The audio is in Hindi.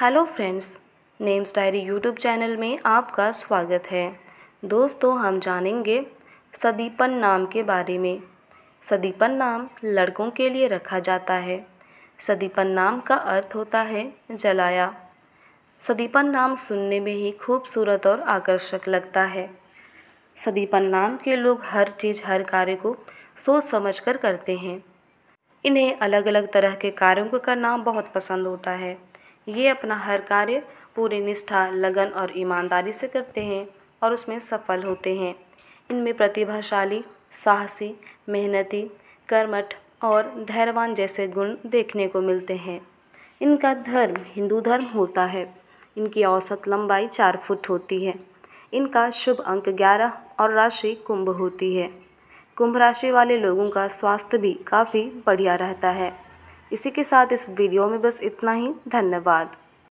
hello friends names diary YouTube channel में आपका स्वागत है दोस्तों हम जानेंगे सदीपन नाम के बारे में सदीपन नाम लड़कों के लिए रखा जाता है सदीपन नाम का अर्थ होता है जलाया सदीपन नाम सुनने में ही खूबसूरत और आकर्षक लगता है सदीपन नाम के लोग हर चीज़ हर कार्य को सोच समझ कर करते हैं इन्हें अलग अलग तरह के कार्यों का करना बहुत पसंद होता है ये अपना हर कार्य पूरी निष्ठा लगन और ईमानदारी से करते हैं और उसमें सफल होते हैं इनमें प्रतिभाशाली साहसी मेहनती कर्मठ और धैर्यवान जैसे गुण देखने को मिलते हैं इनका धर्म हिंदू धर्म होता है इनकी औसत लंबाई चार फुट होती है इनका शुभ अंक ग्यारह और राशि कुंभ होती है कुंभ राशि वाले लोगों का स्वास्थ्य भी काफ़ी बढ़िया रहता है इसी के साथ इस वीडियो में बस इतना ही धन्यवाद